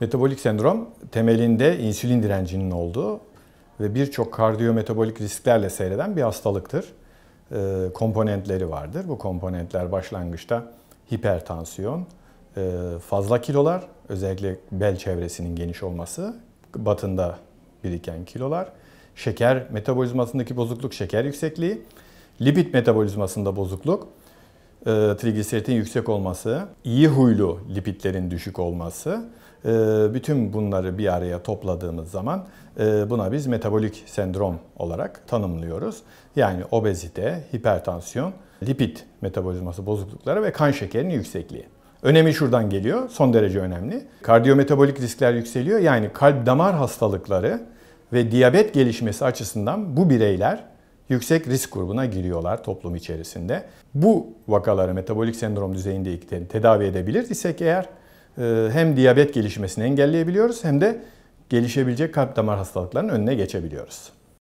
Metabolik sendrom temelinde insülin direncinin olduğu ve birçok kardiyometabolik risklerle seyreden bir hastalıktır. E, komponentleri vardır. Bu komponentler başlangıçta hipertansiyon, e, fazla kilolar, özellikle bel çevresinin geniş olması, batında biriken kilolar, şeker metabolizmasındaki bozukluk, şeker yüksekliği, lipid metabolizmasında bozukluk, e, trigliseritin yüksek olması, iyi huylu lipitlerin düşük olması, ee, bütün bunları bir araya topladığımız zaman e, buna biz metabolik sendrom olarak tanımlıyoruz. Yani obezite, hipertansiyon, lipid metabolizması bozuklukları ve kan şekerinin yüksekliği. Önemi şuradan geliyor, son derece önemli. Kardiyometabolik riskler yükseliyor. Yani kalp damar hastalıkları ve diyabet gelişmesi açısından bu bireyler yüksek risk grubuna giriyorlar toplum içerisinde. Bu vakaları metabolik sendrom düzeyinde tedavi edebilir isek eğer ee, hem diyabet gelişmesini engelleyebiliyoruz hem de gelişebilecek kalp damar hastalıklarının önüne geçebiliyoruz.